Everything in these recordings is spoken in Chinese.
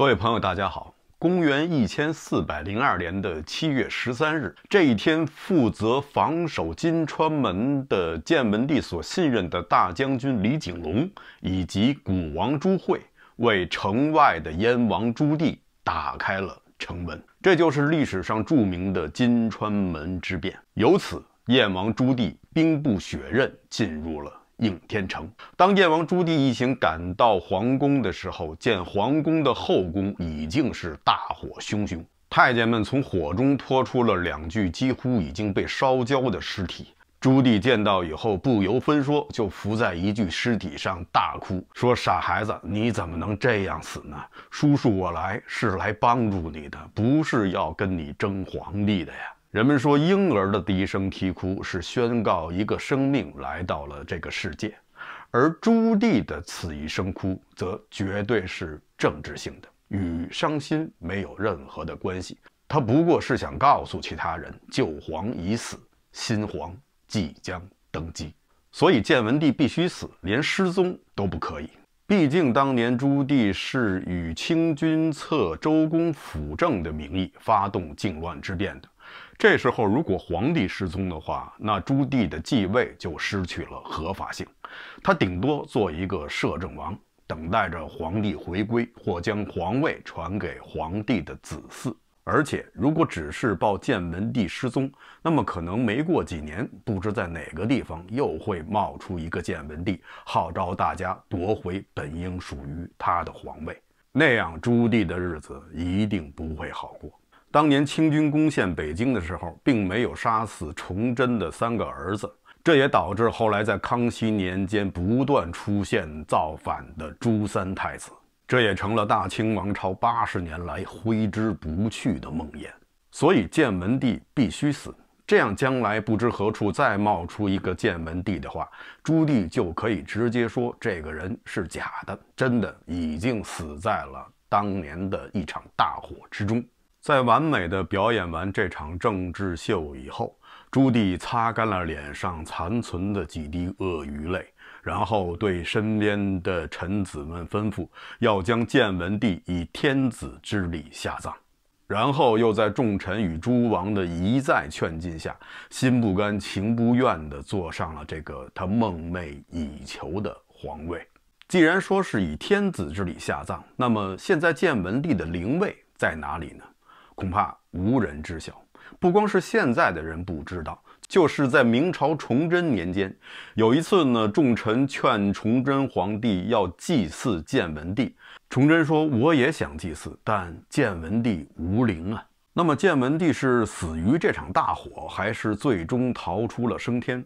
各位朋友，大家好。公元一千四百零二年的七月十三日，这一天，负责防守金川门的建文帝所信任的大将军李景隆以及古王朱橞，为城外的燕王朱棣打开了城门。这就是历史上著名的金川门之变。由此，燕王朱棣兵不血刃进入了。应天城。当燕王朱棣一行赶到皇宫的时候，见皇宫的后宫已经是大火熊熊，太监们从火中拖出了两具几乎已经被烧焦的尸体。朱棣见到以后，不由分说就伏在一具尸体上大哭，说：“傻孩子，你怎么能这样死呢？叔叔，我来是来帮助你的，不是要跟你争皇帝的呀。”人们说，婴儿的第一声啼哭是宣告一个生命来到了这个世界，而朱棣的此一声哭则绝对是政治性的，与伤心没有任何的关系。他不过是想告诉其他人，旧皇已死，新皇即将登基，所以建文帝必须死，连失踪都不可以。毕竟当年朱棣是以清君侧、周公辅政的名义发动靖乱之变的。这时候，如果皇帝失踪的话，那朱棣的继位就失去了合法性。他顶多做一个摄政王，等待着皇帝回归，或将皇位传给皇帝的子嗣。而且，如果只是报建文帝失踪，那么可能没过几年，不知在哪个地方又会冒出一个建文帝，号召大家夺回本应属于他的皇位。那样，朱棣的日子一定不会好过。当年清军攻陷北京的时候，并没有杀死崇祯的三个儿子，这也导致后来在康熙年间不断出现造反的朱三太子，这也成了大清王朝八十年来挥之不去的梦魇。所以建文帝必须死，这样将来不知何处再冒出一个建文帝的话，朱棣就可以直接说这个人是假的，真的已经死在了当年的一场大火之中。在完美的表演完这场政治秀以后，朱棣擦干了脸上残存的几滴鳄鱼泪，然后对身边的臣子们吩咐，要将建文帝以天子之礼下葬，然后又在众臣与诸王的一再劝进下，心不甘情不愿地坐上了这个他梦寐以求的皇位。既然说是以天子之礼下葬，那么现在建文帝的灵位在哪里呢？恐怕无人知晓。不光是现在的人不知道，就是在明朝崇祯年间，有一次呢，众臣劝崇祯皇帝要祭祀建文帝。崇祯说：“我也想祭祀，但建文帝无灵啊。”那么，建文帝是死于这场大火，还是最终逃出了升天？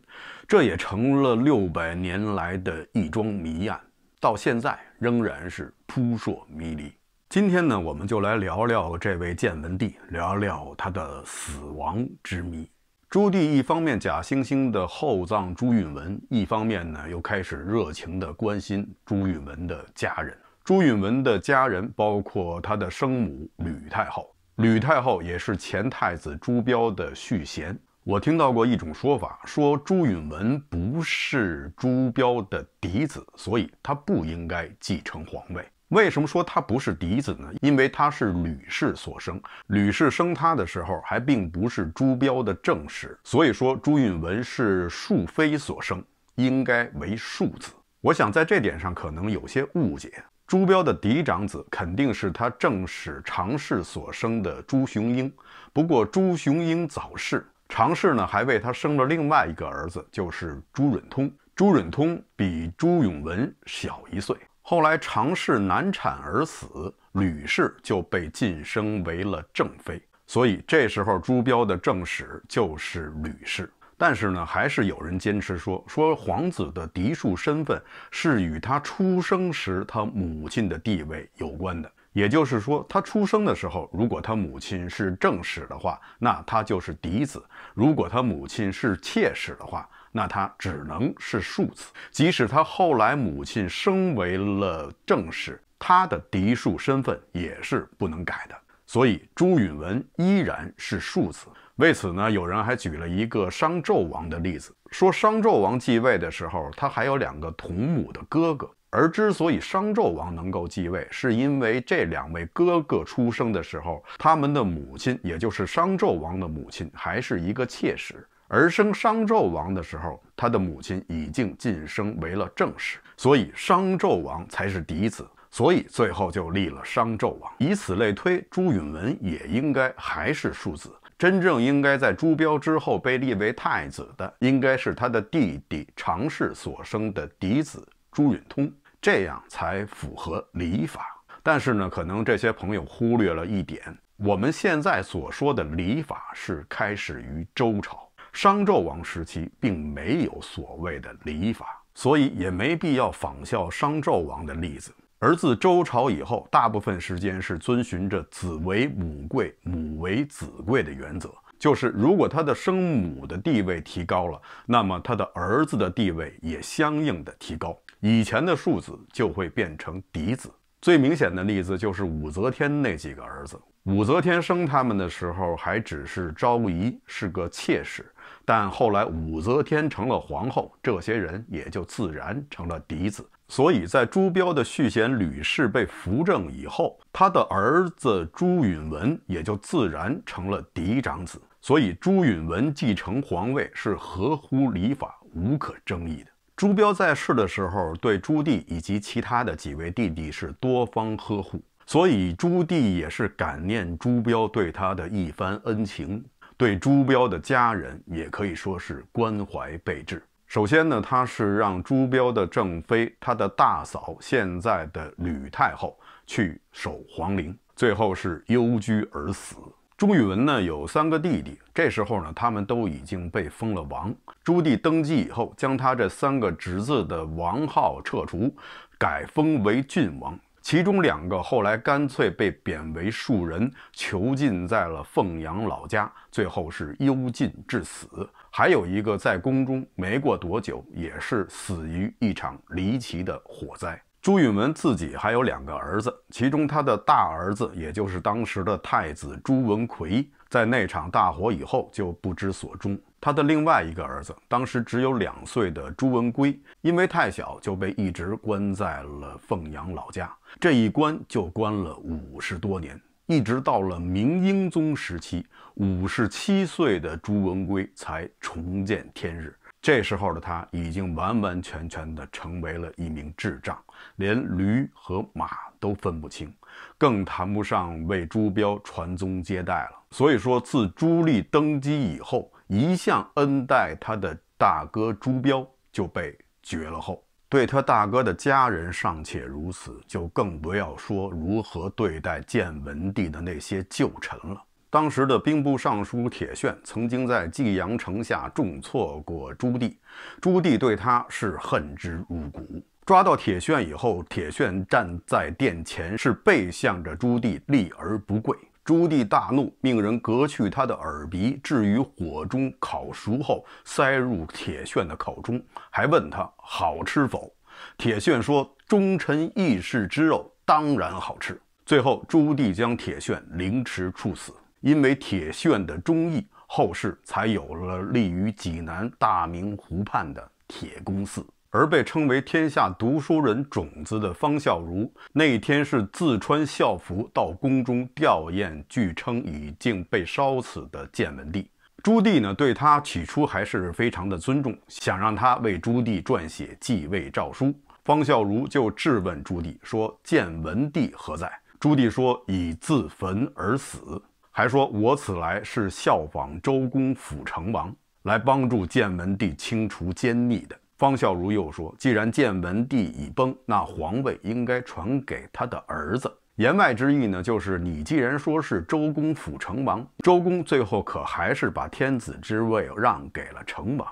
这也成了六百年来的一桩谜案，到现在仍然是扑朔迷离。今天呢，我们就来聊聊这位建文帝，聊聊他的死亡之谜。朱棣一方面假惺惺的厚葬朱允文，一方面呢，又开始热情的关心朱允文的家人。朱允文的家人包括他的生母吕太后。吕太后也是前太子朱标的续弦。我听到过一种说法，说朱允文不是朱标的嫡子，所以他不应该继承皇位。为什么说他不是嫡子呢？因为他是吕氏所生，吕氏生他的时候还并不是朱标的正室，所以说朱允文是庶妃所生，应该为庶子。我想在这点上可能有些误解。朱标的嫡长子肯定是他正室常氏所生的朱雄英，不过朱雄英早逝，常氏呢还为他生了另外一个儿子，就是朱允通。朱允通比朱允文小一岁。后来常氏难产而死，吕氏就被晋升为了正妃，所以这时候朱标的正史就是吕氏。但是呢，还是有人坚持说，说皇子的嫡庶身份是与他出生时他母亲的地位有关的，也就是说，他出生的时候，如果他母亲是正史的话，那他就是嫡子；如果他母亲是妾室的话，那他只能是庶子，即使他后来母亲升为了正室，他的嫡庶身份也是不能改的。所以朱允文依然是庶子。为此呢，有人还举了一个商纣王的例子，说商纣王继位的时候，他还有两个同母的哥哥，而之所以商纣王能够继位，是因为这两位哥哥出生的时候，他们的母亲，也就是商纣王的母亲，还是一个妾室。而生商纣王的时候，他的母亲已经晋升为了正室，所以商纣王才是嫡子，所以最后就立了商纣王。以此类推，朱允文也应该还是庶子。真正应该在朱标之后被立为太子的，应该是他的弟弟常氏所生的嫡子朱允通，这样才符合礼法。但是呢，可能这些朋友忽略了一点，我们现在所说的礼法是开始于周朝。商纣王时期并没有所谓的礼法，所以也没必要仿效商纣王的例子。而自周朝以后，大部分时间是遵循着“子为母贵，母为子贵”的原则，就是如果他的生母的地位提高了，那么他的儿子的地位也相应的提高。以前的庶子就会变成嫡子。最明显的例子就是武则天那几个儿子。武则天生他们的时候还只是昭仪，是个妾室。但后来武则天成了皇后，这些人也就自然成了嫡子。所以在朱标的续弦吕氏被扶正以后，他的儿子朱允文也就自然成了嫡长子。所以朱允文继承皇位是合乎礼法、无可争议的。朱标在世的时候，对朱棣以及其他的几位弟弟是多方呵护，所以朱棣也是感念朱标对他的一番恩情。对朱标的家人也可以说是关怀备至。首先呢，他是让朱标的正妃，他的大嫂，现在的吕太后去守皇陵，最后是幽居而死。朱允文呢有三个弟弟，这时候呢他们都已经被封了王。朱棣登基以后，将他这三个侄子的王号撤除，改封为郡王。其中两个后来干脆被贬为庶人，囚禁在了凤阳老家，最后是幽禁致死；还有一个在宫中没过多久，也是死于一场离奇的火灾。朱允炆自己还有两个儿子，其中他的大儿子，也就是当时的太子朱文奎，在那场大火以后就不知所终。他的另外一个儿子，当时只有两岁的朱文圭，因为太小，就被一直关在了凤阳老家。这一关就关了五十多年，一直到了明英宗时期，五十七岁的朱文圭才重见天日。这时候的他已经完完全全的成为了一名智障，连驴和马都分不清，更谈不上为朱标传宗接代了。所以说，自朱棣登基以后。一向恩待他的大哥朱标就被绝了后，对他大哥的家人尚且如此，就更不要说如何对待建文帝的那些旧臣了。当时的兵部尚书铁铉曾经在济阳城下重挫过朱棣，朱棣对他是恨之入骨。抓到铁铉以后，铁铉站在殿前是背向着朱棣立而不跪。朱棣大怒，命人割去他的耳鼻，置于火中烤熟后，塞入铁铉的口中，还问他好吃否。铁铉说：“忠臣义士之肉，当然好吃。”最后，朱棣将铁铉凌迟处死。因为铁铉的忠义，后世才有了立于济南大明湖畔的铁公寺。而被称为天下读书人种子的方孝孺，那天是自穿孝服到宫中吊唁，据称已经被烧死的建文帝朱棣呢，对他起初还是非常的尊重，想让他为朱棣撰写继位诏书。方孝孺就质问朱棣说：“建文帝何在？”朱棣说：“已自焚而死。”还说：“我此来是效仿周公辅成王，来帮助建文帝清除奸逆的。”方孝孺又说：“既然建文帝已崩，那皇位应该传给他的儿子。”言外之意呢，就是你既然说是周公辅成王，周公最后可还是把天子之位让给了成王，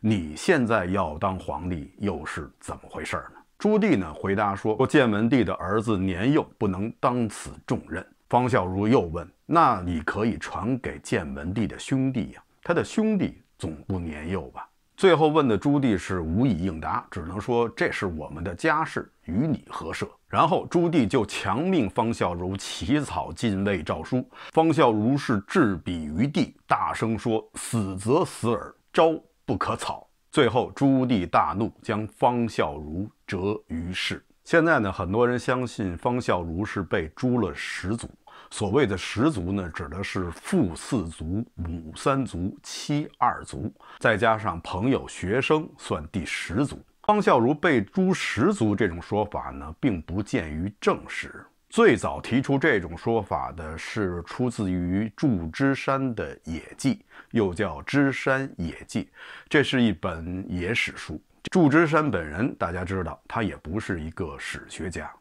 你现在要当皇帝，又是怎么回事呢？”朱棣呢回答说：“建文帝的儿子年幼，不能当此重任。”方孝孺又问：“那你可以传给建文帝的兄弟呀？他的兄弟总不年幼吧？”最后问的朱棣是无以应答，只能说这是我们的家事，与你何涉？然后朱棣就强命方孝孺起草进位诏书，方孝孺是置笔于地，大声说：“死则死耳，招不可草。”最后朱棣大怒，将方孝孺折于市。现在呢，很多人相信方孝孺是被诛了十族。所谓的十族呢，指的是父四族、母三族、妻二族，再加上朋友、学生，算第十族。方孝孺被诛十族这种说法呢，并不见于正史。最早提出这种说法的是出自于祝枝山的《野记》，又叫《枝山野记》，这是一本野史书。祝枝山本人，大家知道，他也不是一个史学家。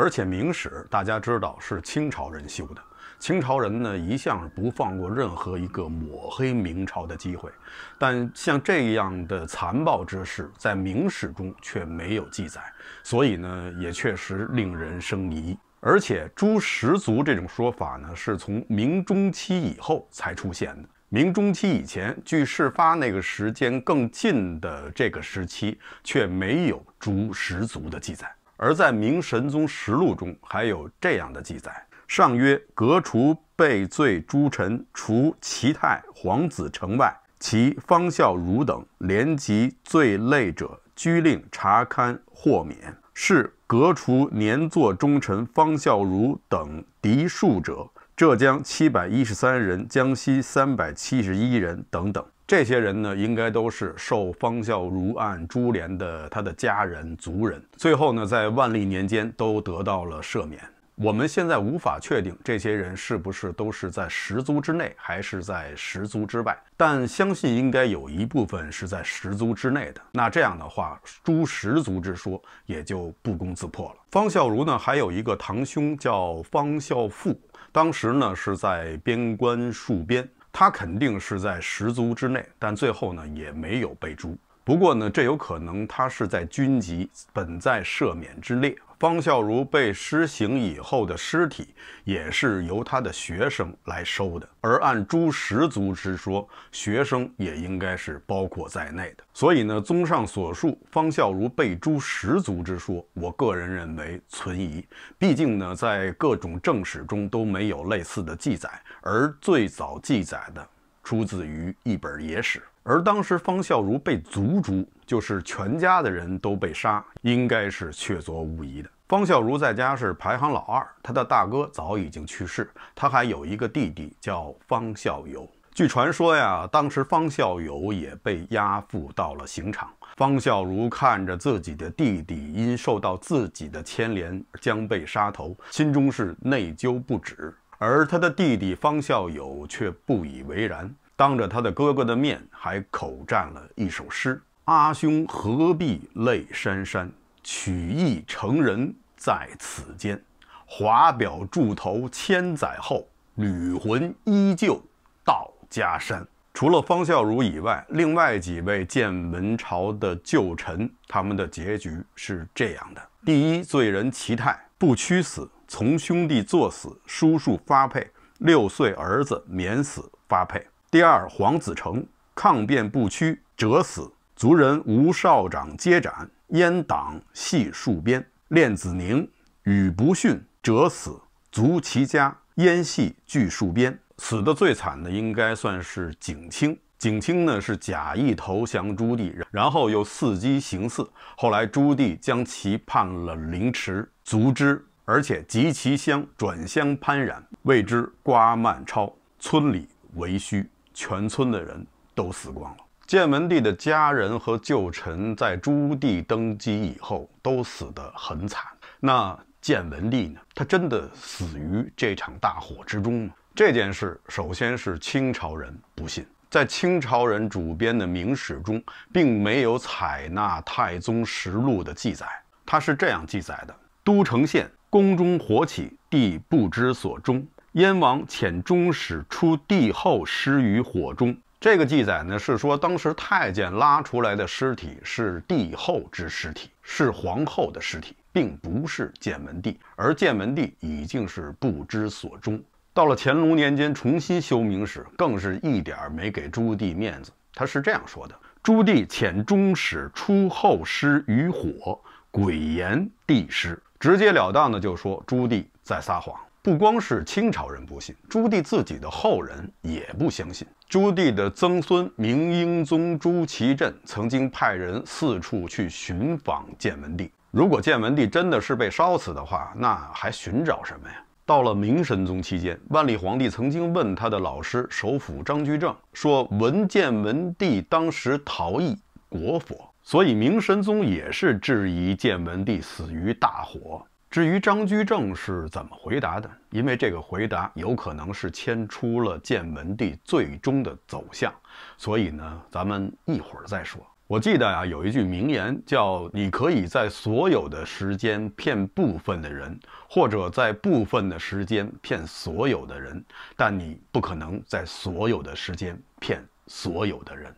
而且《明史》大家知道是清朝人修的，清朝人呢一向是不放过任何一个抹黑明朝的机会，但像这样的残暴之事在《明史》中却没有记载，所以呢也确实令人生疑。而且“诛十族”这种说法呢是从明中期以后才出现的，明中期以前，距事发那个时间更近的这个时期却没有“诛十族”的记载。而在《明神宗实录》中还有这样的记载：“上曰，革除被罪诸臣，除齐太、皇子成外，其方孝孺等连及罪累者，居令查勘豁免。是革除年作忠臣方孝孺等嫡庶者，浙江七百一十三人，江西三百七十一人，等等。”这些人呢，应该都是受方孝孺案株连的他的家人族人。最后呢，在万历年间都得到了赦免。我们现在无法确定这些人是不是都是在十族之内，还是在十族之外。但相信应该有一部分是在十族之内的。那这样的话，诛十族之说也就不攻自破了。方孝孺呢，还有一个堂兄叫方孝富，当时呢是在边关戍边。他肯定是在十族之内，但最后呢也没有被诛。不过呢，这有可能他是在军籍，本在赦免之列。方孝孺被施行以后的尸体，也是由他的学生来收的。而按诸十族之说，学生也应该是包括在内的。所以呢，综上所述，方孝孺被诛十族之说，我个人认为存疑。毕竟呢，在各种正史中都没有类似的记载，而最早记载的出自于一本野史。而当时方孝孺被族诛，就是全家的人都被杀，应该是确凿无疑的。方孝孺在家是排行老二，他的大哥早已经去世，他还有一个弟弟叫方孝友。据传说呀，当时方孝友也被押赴到了刑场。方孝孺看着自己的弟弟因受到自己的牵连将被杀头，心中是内疚不止，而他的弟弟方孝友却不以为然。当着他的哥哥的面，还口占了一首诗：“阿兄何必泪潸潸，取义成仁在此间。华表柱头千载后，旅魂依旧到家山。”除了方孝孺以外，另外几位建文朝的旧臣，他们的结局是这样的：第一，罪人齐泰不屈死，从兄弟作死，叔叔发配，六岁儿子免死发配。第二，黄子成抗辩不屈，折死；族人吴少长皆斩。阉党系戍边，练子宁与不逊，折死；族其家，阉系俱戍边。死的最惨的应该算是景清。景清呢是假意投降朱棣，然后又伺机行刺。后来朱棣将其判了凌迟，族之，而且及其乡转乡攀染，谓之瓜蔓抄，村里为墟。全村的人都死光了。建文帝的家人和旧臣在朱棣登基以后都死得很惨。那建文帝呢？他真的死于这场大火之中吗？这件事首先是清朝人不信，在清朝人主编的《明史》中，并没有采纳《太宗实录》的记载。他是这样记载的：都城县宫中火起，帝不知所终。燕王遣中使出帝后尸于火中，这个记载呢是说，当时太监拉出来的尸体是帝后之尸体，是皇后的尸体，并不是建文帝，而建文帝已经是不知所终。到了乾隆年间，重新修明史，更是一点儿没给朱棣面子。他是这样说的：“朱棣遣中使出后尸于火，鬼言帝师，直截了当的就说朱棣在撒谎。”不光是清朝人不信，朱棣自己的后人也不相信。朱棣的曾孙明英宗朱祁镇曾经派人四处去寻访建文帝。如果建文帝真的是被烧死的话，那还寻找什么呀？到了明神宗期间，万历皇帝曾经问他的老师首辅张居正说：“闻建文帝当时逃逸国佛，所以明神宗也是质疑建文帝死于大火。”至于张居正是怎么回答的，因为这个回答有可能是牵出了建文帝最终的走向，所以呢，咱们一会儿再说。我记得啊，有一句名言叫：“你可以在所有的时间骗部分的人，或者在部分的时间骗所有的人，但你不可能在所有的时间骗所有的人。”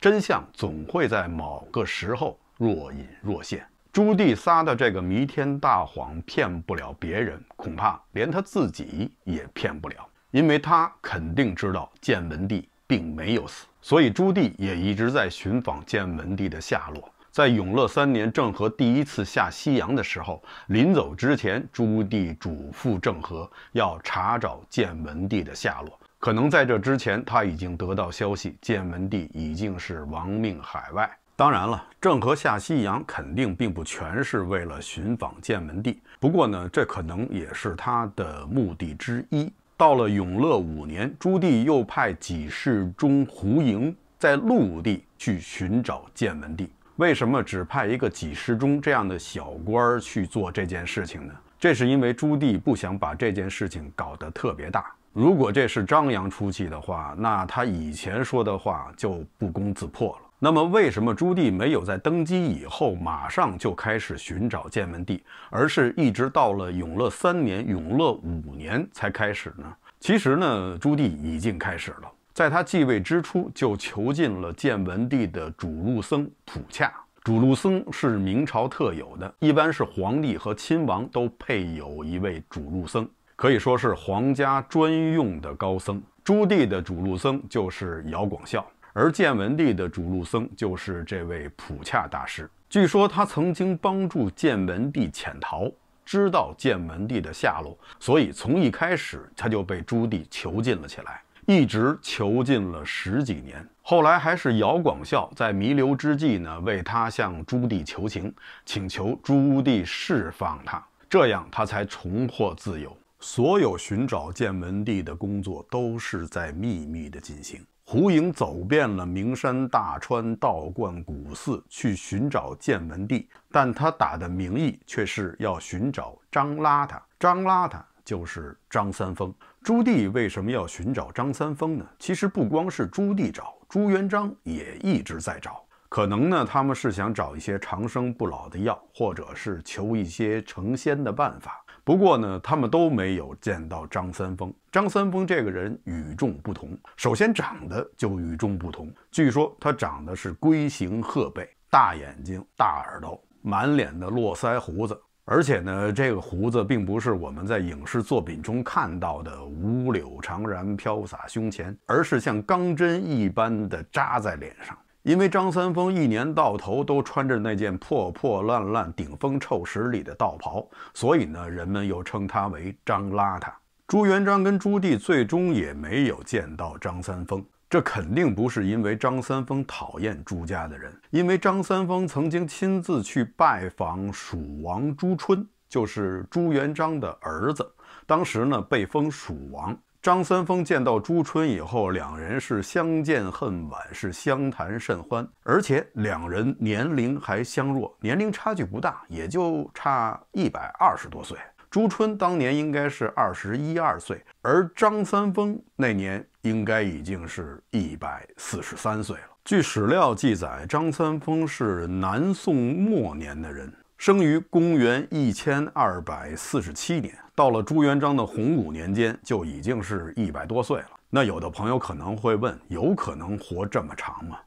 真相总会在某个时候若隐若现。朱棣撒的这个弥天大谎骗不了别人，恐怕连他自己也骗不了，因为他肯定知道建文帝并没有死，所以朱棣也一直在寻访建文帝的下落。在永乐三年，郑和第一次下西洋的时候，临走之前，朱棣嘱咐郑和要查找建文帝的下落。可能在这之前，他已经得到消息，建文帝已经是亡命海外。当然了，郑和下西洋肯定并不全是为了寻访建文帝，不过呢，这可能也是他的目的之一。到了永乐五年，朱棣又派给事中胡盈在陆地去寻找建文帝。为什么只派一个给事中这样的小官去做这件事情呢？这是因为朱棣不想把这件事情搞得特别大。如果这是张扬出气的话，那他以前说的话就不攻自破了。那么，为什么朱棣没有在登基以后马上就开始寻找建文帝，而是一直到了永乐三年、永乐五年才开始呢？其实呢，朱棣已经开始了，在他继位之初就囚禁了建文帝的主路僧普洽。主路僧是明朝特有的，一般是皇帝和亲王都配有一位主路僧，可以说是皇家专用的高僧。朱棣的主路僧就是姚广孝。而建文帝的主路僧就是这位普洽大师。据说他曾经帮助建文帝潜逃，知道建文帝的下落，所以从一开始他就被朱棣囚禁了起来，一直囚禁了十几年。后来还是姚广孝在弥留之际呢，为他向朱棣求情，请求朱棣释放他，这样他才重获自由。所有寻找建文帝的工作都是在秘密的进行。胡颖走遍了名山大川、道观古寺去寻找建文帝，但他打的名义却是要寻找张邋遢。张邋遢就是张三丰。朱棣为什么要寻找张三丰呢？其实不光是朱棣找，朱元璋也一直在找。可能呢，他们是想找一些长生不老的药，或者是求一些成仙的办法。不过呢，他们都没有见到张三丰。张三丰这个人与众不同，首先长得就与众不同。据说他长得是龟形鹤背，大眼睛、大耳朵，满脸的络腮胡子。而且呢，这个胡子并不是我们在影视作品中看到的五柳长髯飘洒胸前，而是像钢针一般的扎在脸上。因为张三丰一年到头都穿着那件破破烂烂、顶风臭十里的道袍，所以呢，人们又称他为张邋遢。朱元璋跟朱棣最终也没有见到张三丰，这肯定不是因为张三丰讨厌朱家的人，因为张三丰曾经亲自去拜访蜀王朱春，就是朱元璋的儿子，当时呢被封蜀王。张三丰见到朱春以后，两人是相见恨晚，是相谈甚欢，而且两人年龄还相若，年龄差距不大，也就差一百二十多岁。朱春当年应该是二十一二岁，而张三丰那年应该已经是一百四十三岁了。据史料记载，张三丰是南宋末年的人。生于公元一千二百四十七年，到了朱元璋的洪武年间，就已经是一百多岁了。那有的朋友可能会问：有可能活这么长吗？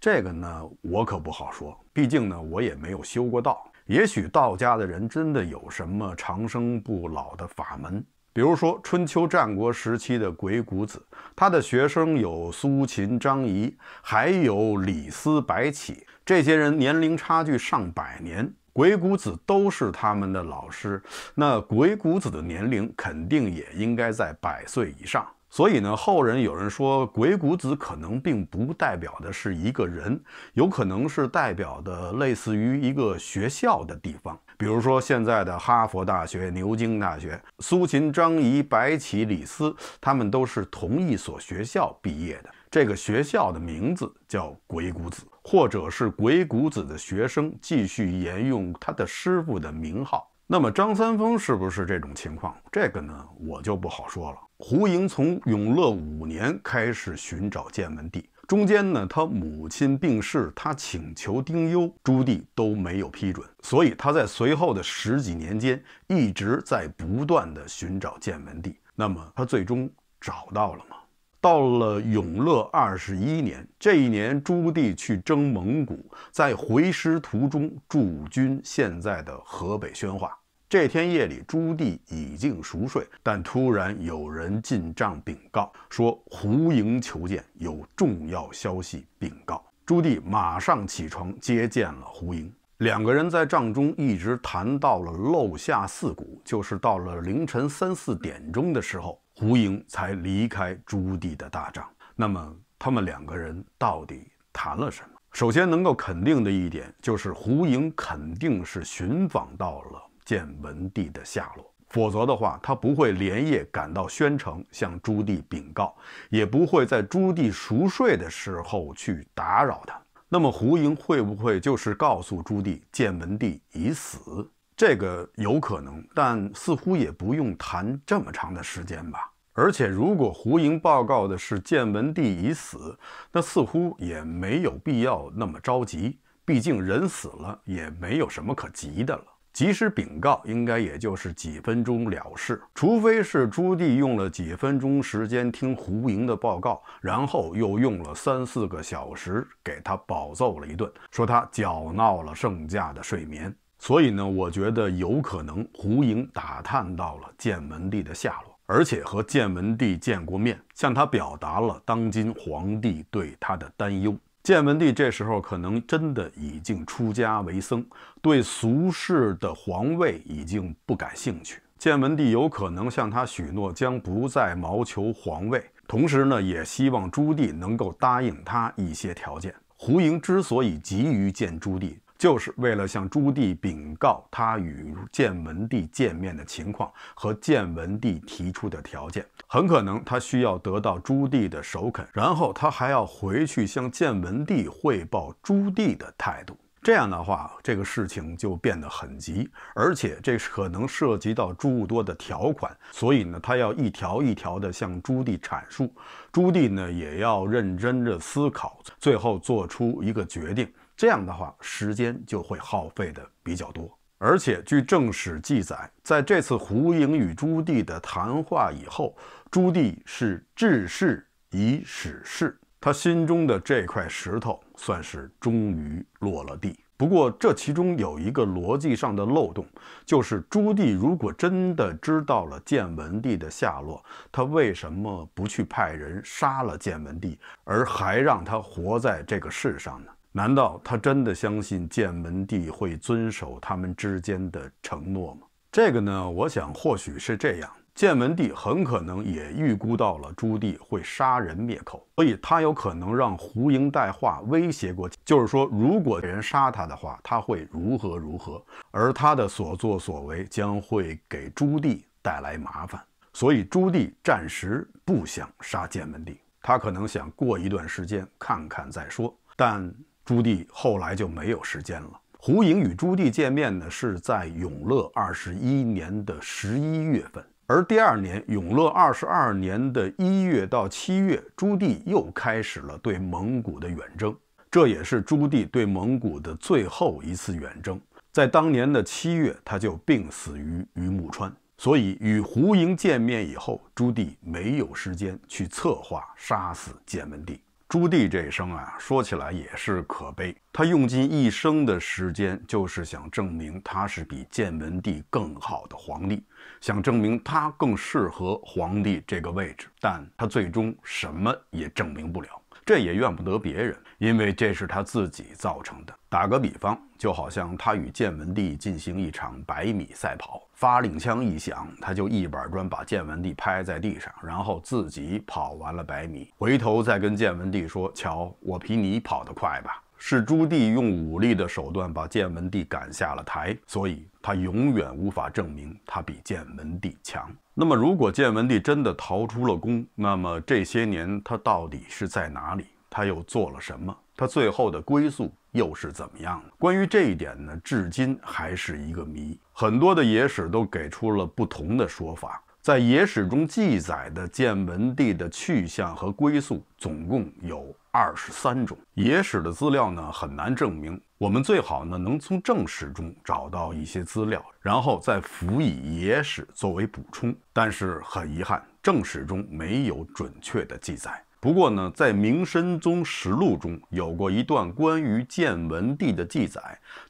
这个呢，我可不好说。毕竟呢，我也没有修过道。也许道家的人真的有什么长生不老的法门。比如说春秋战国时期的鬼谷子，他的学生有苏秦、张仪，还有李斯、白起，这些人年龄差距上百年。鬼谷子都是他们的老师，那鬼谷子的年龄肯定也应该在百岁以上。所以呢，后人有人说鬼谷子可能并不代表的是一个人，有可能是代表的类似于一个学校的地方，比如说现在的哈佛大学、牛津大学。苏秦、张仪、白起、李斯，他们都是同一所学校毕业的，这个学校的名字叫鬼谷子。或者是鬼谷子的学生，继续沿用他的师傅的名号。那么张三丰是不是这种情况？这个呢，我就不好说了。胡莹从永乐五年开始寻找建文帝，中间呢，他母亲病逝，他请求丁忧，朱棣都没有批准，所以他在随后的十几年间一直在不断的寻找建文帝。那么他最终找到了吗？到了永乐二十一年，这一年朱棣去征蒙古，在回师途中驻军现在的河北宣化。这天夜里，朱棣已经熟睡，但突然有人进帐禀告说：“胡盈求见，有重要消息禀告。”朱棣马上起床接见了胡盈。两个人在帐中一直谈到了露下四鼓，就是到了凌晨三四点钟的时候。胡盈才离开朱棣的大帐，那么他们两个人到底谈了什么？首先能够肯定的一点就是，胡盈肯定是寻访到了建文帝的下落，否则的话，他不会连夜赶到宣城向朱棣禀告，也不会在朱棣熟睡的时候去打扰他。那么，胡盈会不会就是告诉朱棣，建文帝已死？这个有可能，但似乎也不用谈这么长的时间吧。而且，如果胡盈报告的是建文帝已死，那似乎也没有必要那么着急。毕竟人死了也没有什么可急的了。及时禀告，应该也就是几分钟了事。除非是朱棣用了几分钟时间听胡盈的报告，然后又用了三四个小时给他饱揍了一顿，说他搅闹了圣驾的睡眠。所以呢，我觉得有可能胡盈打探到了建文帝的下落，而且和建文帝见过面，向他表达了当今皇帝对他的担忧。建文帝这时候可能真的已经出家为僧，对俗世的皇位已经不感兴趣。建文帝有可能向他许诺将不再谋求皇位，同时呢，也希望朱棣能够答应他一些条件。胡盈之所以急于见朱棣。就是为了向朱棣禀告他与建文帝见面的情况和建文帝提出的条件，很可能他需要得到朱棣的首肯，然后他还要回去向建文帝汇报朱棣的态度。这样的话，这个事情就变得很急，而且这可能涉及到诸多的条款，所以呢，他要一条一条的向朱棣阐述，朱棣呢也要认真地思考，最后做出一个决定。这样的话，时间就会耗费的比较多。而且，据正史记载，在这次胡颖与朱棣的谈话以后，朱棣是治世以史事，他心中的这块石头算是终于落了地。不过，这其中有一个逻辑上的漏洞，就是朱棣如果真的知道了建文帝的下落，他为什么不去派人杀了建文帝，而还让他活在这个世上呢？难道他真的相信建文帝会遵守他们之间的承诺吗？这个呢，我想或许是这样。建文帝很可能也预估到了朱棣会杀人灭口，所以他有可能让胡英带话威胁过，就是说，如果人杀他的话，他会如何如何。而他的所作所为将会给朱棣带来麻烦，所以朱棣暂时不想杀建文帝，他可能想过一段时间看看再说，但。朱棣后来就没有时间了。胡英与朱棣见面呢，是在永乐二十一年的十一月份，而第二年永乐二十二年的一月到七月，朱棣又开始了对蒙古的远征，这也是朱棣对蒙古的最后一次远征。在当年的七月，他就病死于榆木川。所以与胡莹见面以后，朱棣没有时间去策划杀死建文帝。朱棣这一生啊，说起来也是可悲。他用尽一生的时间，就是想证明他是比建文帝更好的皇帝，想证明他更适合皇帝这个位置。但他最终什么也证明不了，这也怨不得别人。因为这是他自己造成的。打个比方，就好像他与建文帝进行一场百米赛跑，发令枪一响，他就一板砖把建文帝拍在地上，然后自己跑完了百米，回头再跟建文帝说：“瞧，我比你跑得快吧。”是朱棣用武力的手段把建文帝赶下了台，所以他永远无法证明他比建文帝强。那么，如果建文帝真的逃出了宫，那么这些年他到底是在哪里？他又做了什么？他最后的归宿又是怎么样的？关于这一点呢，至今还是一个谜。很多的野史都给出了不同的说法。在野史中记载的建文帝的去向和归宿，总共有二十三种。野史的资料呢，很难证明。我们最好呢，能从正史中找到一些资料，然后再辅以野史作为补充。但是很遗憾，正史中没有准确的记载。不过呢，在《明神宗实录》中有过一段关于建文帝的记载，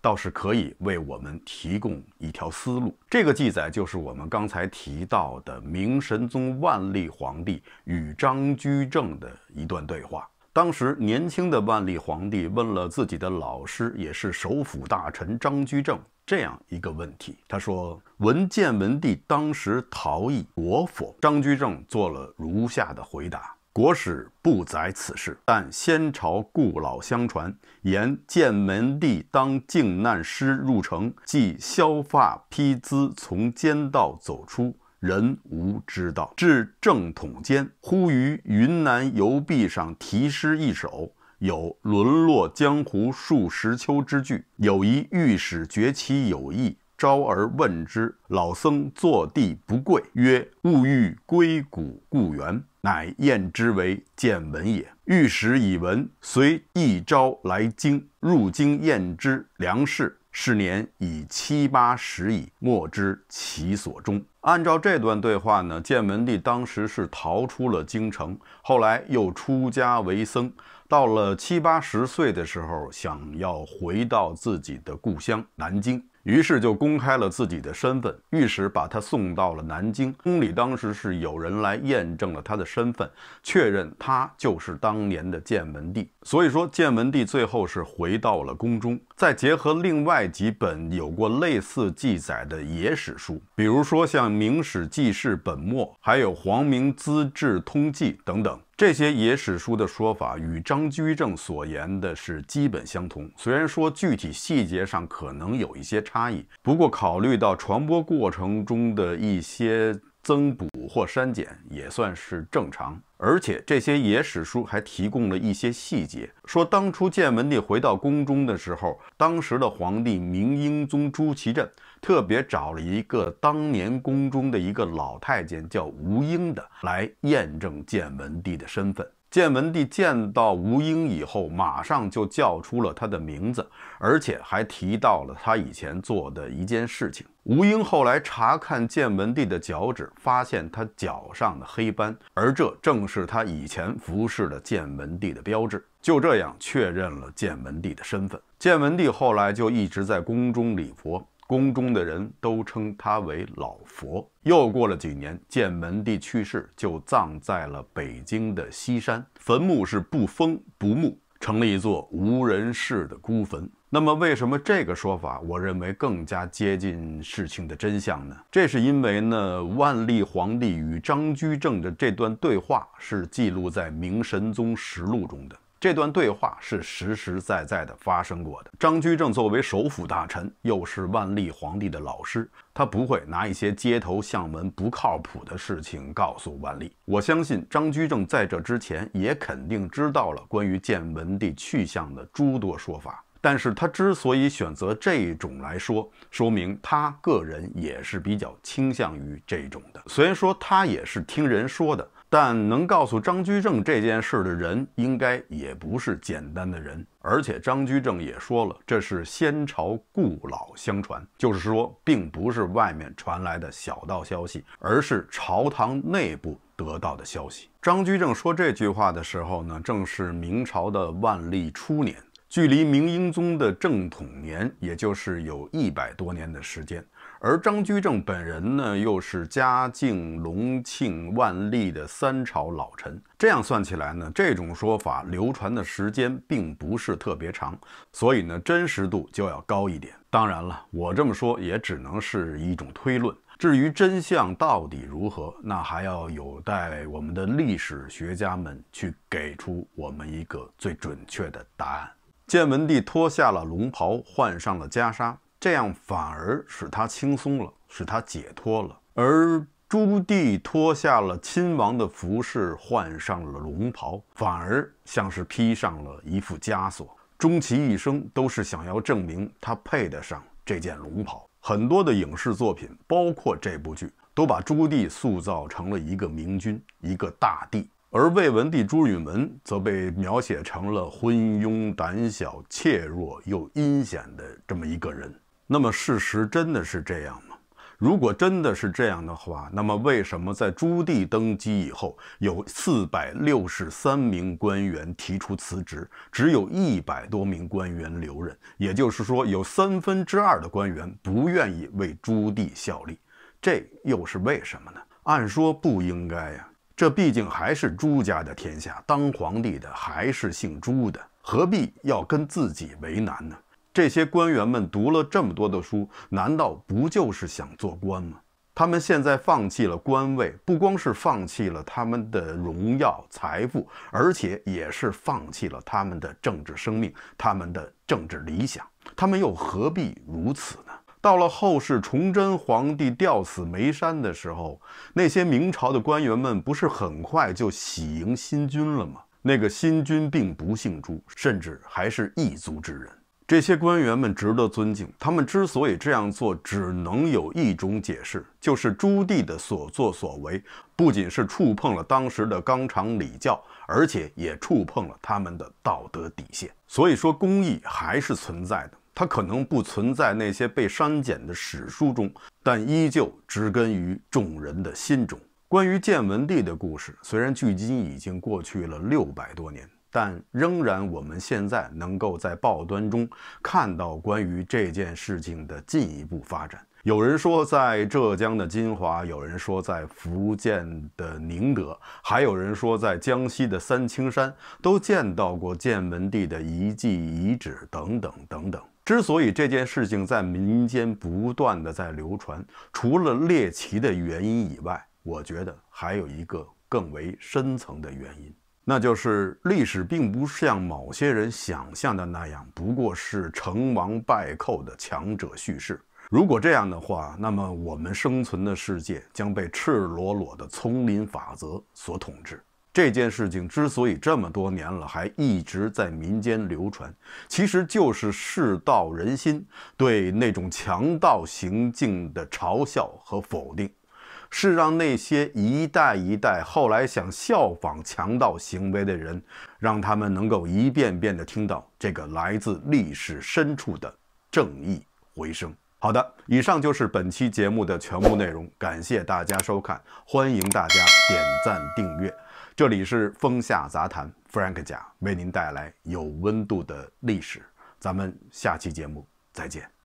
倒是可以为我们提供一条思路。这个记载就是我们刚才提到的明神宗万历皇帝与张居正的一段对话。当时年轻的万历皇帝问了自己的老师，也是首辅大臣张居正这样一个问题。他说：“闻建文帝当时逃逸，国否？”张居正做了如下的回答。国史不载此事，但先朝故老相传言：建文帝当靖难师入城，即削发披缁，从奸道走出，人无知道。至正统间，忽于云南邮壁上题诗一首，有“沦落江湖数十秋”之句。有一御史觉其有意，招而问之，老僧坐地不跪，曰：“物欲归古故园。”乃验之为建文也。御史以闻，遂一朝来京。入京验之，良士是年已七八十矣，莫知其所终。按照这段对话呢，建文帝当时是逃出了京城，后来又出家为僧。到了七八十岁的时候，想要回到自己的故乡南京，于是就公开了自己的身份。御史把他送到了南京宫里，当时是有人来验证了他的身份，确认他就是当年的建文帝。所以说，建文帝最后是回到了宫中。再结合另外几本有过类似记载的野史书，比如说像《明史记事本末》，还有《皇明资治通鉴》等等。这些野史书的说法与张居正所言的是基本相同，虽然说具体细节上可能有一些差异，不过考虑到传播过程中的一些。增补或删减也算是正常，而且这些野史书还提供了一些细节，说当初建文帝回到宫中的时候，当时的皇帝明英宗朱祁镇特别找了一个当年宫中的一个老太监叫吴英的来验证建文帝的身份。建文帝见到吴英以后，马上就叫出了他的名字，而且还提到了他以前做的一件事情。吴英后来查看建文帝的脚趾，发现他脚上的黑斑，而这正是他以前服侍的建文帝的标志，就这样确认了建文帝的身份。建文帝后来就一直在宫中礼佛。宫中的人都称他为老佛。又过了几年，建文帝去世，就葬在了北京的西山，坟墓是不封不墓，成了一座无人世的孤坟。那么，为什么这个说法，我认为更加接近事情的真相呢？这是因为呢，万历皇帝与张居正的这段对话是记录在《明神宗实录》中的。这段对话是实实在在的发生过的。张居正作为首辅大臣，又是万历皇帝的老师，他不会拿一些街头巷闻不靠谱的事情告诉万历。我相信张居正在这之前也肯定知道了关于建文帝去向的诸多说法，但是他之所以选择这种来说，说明他个人也是比较倾向于这种的。虽然说他也是听人说的。但能告诉张居正这件事的人，应该也不是简单的人。而且张居正也说了，这是先朝故老相传，就是说，并不是外面传来的小道消息，而是朝堂内部得到的消息。张居正说这句话的时候呢，正是明朝的万历初年，距离明英宗的正统年，也就是有一百多年的时间。而张居正本人呢，又是嘉靖、隆庆、万历的三朝老臣。这样算起来呢，这种说法流传的时间并不是特别长，所以呢，真实度就要高一点。当然了，我这么说也只能是一种推论。至于真相到底如何，那还要有待我们的历史学家们去给出我们一个最准确的答案。建文帝脱下了龙袍，换上了袈裟。这样反而使他轻松了，使他解脱了。而朱棣脱下了亲王的服饰，换上了龙袍，反而像是披上了一副枷锁。终其一生，都是想要证明他配得上这件龙袍。很多的影视作品，包括这部剧，都把朱棣塑造成了一个明君，一个大帝。而魏文帝朱允炆则被描写成了昏庸、胆小、怯弱又阴险的这么一个人。那么事实真的是这样吗？如果真的是这样的话，那么为什么在朱棣登基以后，有四百六十三名官员提出辞职，只有一百多名官员留任？也就是说，有三分之二的官员不愿意为朱棣效力，这又是为什么呢？按说不应该呀，这毕竟还是朱家的天下，当皇帝的还是姓朱的，何必要跟自己为难呢？这些官员们读了这么多的书，难道不就是想做官吗？他们现在放弃了官位，不光是放弃了他们的荣耀、财富，而且也是放弃了他们的政治生命、他们的政治理想。他们又何必如此呢？到了后世，崇祯皇帝吊死煤山的时候，那些明朝的官员们不是很快就喜迎新君了吗？那个新君并不姓朱，甚至还是一族之人。这些官员们值得尊敬。他们之所以这样做，只能有一种解释，就是朱棣的所作所为不仅是触碰了当时的纲常礼教，而且也触碰了他们的道德底线。所以说，公义还是存在的。它可能不存在那些被删减的史书中，但依旧植根于众人的心中。关于建文帝的故事，虽然距今已经过去了六百多年。但仍然，我们现在能够在报端中看到关于这件事情的进一步发展。有人说在浙江的金华，有人说在福建的宁德，还有人说在江西的三清山都见到过建文帝的遗迹遗址等等等等。之所以这件事情在民间不断的在流传，除了猎奇的原因以外，我觉得还有一个更为深层的原因。那就是历史并不像某些人想象的那样，不过是成王败寇的强者叙事。如果这样的话，那么我们生存的世界将被赤裸裸的丛林法则所统治。这件事情之所以这么多年了还一直在民间流传，其实就是世道人心对那种强盗行径的嘲笑和否定。是让那些一代一代后来想效仿强盗行为的人，让他们能够一遍遍地听到这个来自历史深处的正义回声。好的，以上就是本期节目的全部内容，感谢大家收看，欢迎大家点赞订阅。这里是风下杂谈，Frank 甲为您带来有温度的历史，咱们下期节目再见。